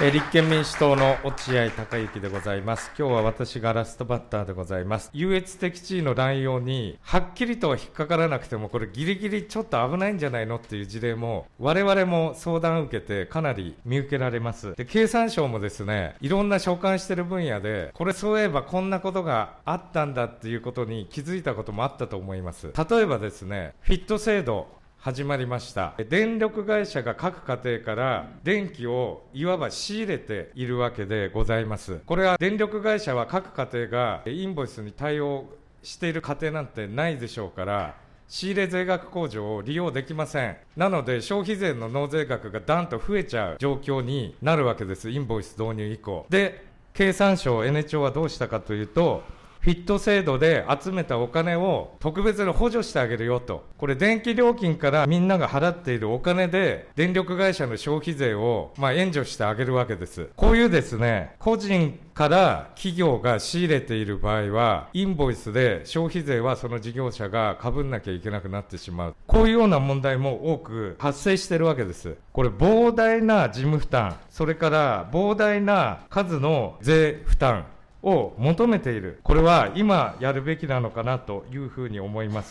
え立憲民主党の落合隆之でございます。今日は私がラストバッターでございます。優越的地位の乱用に、はっきりとは引っかからなくても、これギリギリちょっと危ないんじゃないのっていう事例も、我々も相談を受けてかなり見受けられます。で、経産省もですね、いろんな所管してる分野で、これそういえばこんなことがあったんだっていうことに気づいたこともあったと思います。例えばですね、フィット制度、始まりました電力会社が各家庭から電気をいわば仕入れているわけでございますこれは電力会社は各家庭がインボイスに対応している家庭なんてないでしょうから仕入れ税額控除を利用できませんなので消費税の納税額がダンと増えちゃう状況になるわけですインボイス導入以降で経産省 N 庁はどうしたかというとィット制度で集めたお金を特別に補助してあげるよと。これ電気料金からみんなが払っているお金で電力会社の消費税をま援助してあげるわけです。こういうですね、個人から企業が仕入れている場合は、インボイスで消費税はその事業者がかぶんなきゃいけなくなってしまう。こういうような問題も多く発生してるわけです。これ膨大な事務負担、それから膨大な数の税負担、を求めている、これは今やるべきなのかなというふうに思います。